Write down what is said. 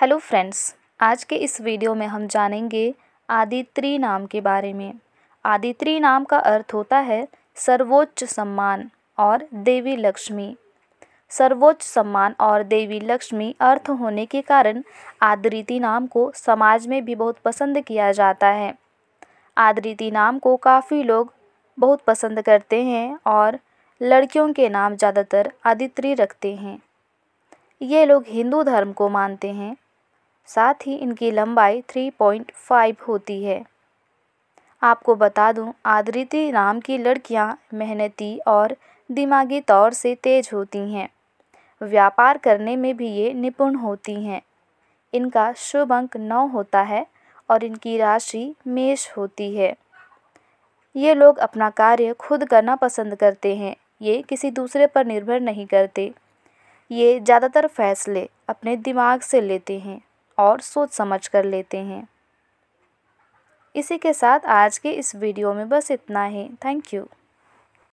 hello friends आज के इस वीडियो में हम जानेंगे आदित्री नाम के बारे में आदित्री नाम का अर्थ होता है सर्वोच्च सम्मान और देवी लक्ष्मी सर्वोच्च सम्मान और देवी लक्ष्मी अर्थ होने के कारण आदृति नाम को समाज में भी बहुत पसंद किया जाता है आदृति नाम को काफ़ी लोग बहुत पसंद करते हैं और लड़कियों के नाम ज़्यादातर आदित्री रखते हैं ये लोग हिंदू धर्म को मानते हैं साथ ही इनकी लंबाई 3.5 होती है आपको बता दूं आदृति नाम की लड़कियां मेहनती और दिमागी तौर से तेज होती हैं व्यापार करने में भी ये निपुण होती हैं इनका शुभ अंक नौ होता है और इनकी राशि मेष होती है ये लोग अपना कार्य खुद करना पसंद करते हैं ये किसी दूसरे पर निर्भर नहीं करते ये ज़्यादातर फैसले अपने दिमाग से लेते हैं और सोच समझ कर लेते हैं इसी के साथ आज के इस वीडियो में बस इतना ही थैंक यू